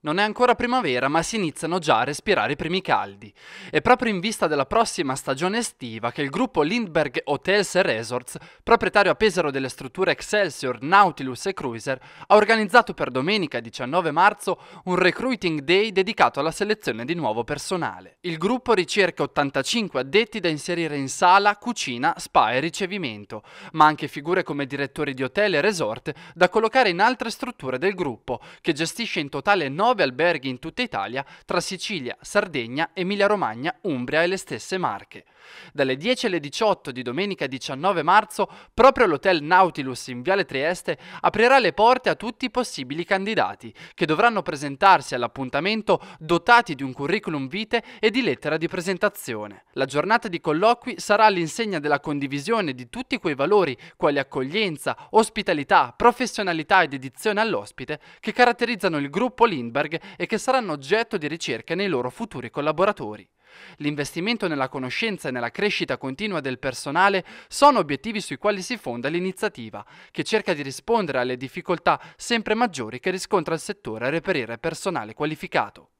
Non è ancora primavera, ma si iniziano già a respirare i primi caldi. È proprio in vista della prossima stagione estiva che il gruppo Lindbergh Hotels e Resorts, proprietario a Pesaro delle strutture Excelsior, Nautilus e Cruiser, ha organizzato per domenica 19 marzo un recruiting day dedicato alla selezione di nuovo personale. Il gruppo ricerca 85 addetti da inserire in sala, cucina, spa e ricevimento, ma anche figure come direttori di hotel e resort da collocare in altre strutture del gruppo, che gestisce in totale 9 9 alberghi in tutta Italia, tra Sicilia, Sardegna, Emilia-Romagna, Umbria e le stesse Marche. Dalle 10 alle 18 di domenica 19 marzo, proprio l'hotel Nautilus in Viale Trieste aprirà le porte a tutti i possibili candidati, che dovranno presentarsi all'appuntamento dotati di un curriculum vitae e di lettera di presentazione. La giornata di colloqui sarà all'insegna della condivisione di tutti quei valori, quali accoglienza, ospitalità, professionalità e dedizione all'ospite, che caratterizzano il gruppo Lindbergh Zuckerberg e che saranno oggetto di ricerca nei loro futuri collaboratori. L'investimento nella conoscenza e nella crescita continua del personale sono obiettivi sui quali si fonda l'iniziativa, che cerca di rispondere alle difficoltà sempre maggiori che riscontra il settore a reperire personale qualificato.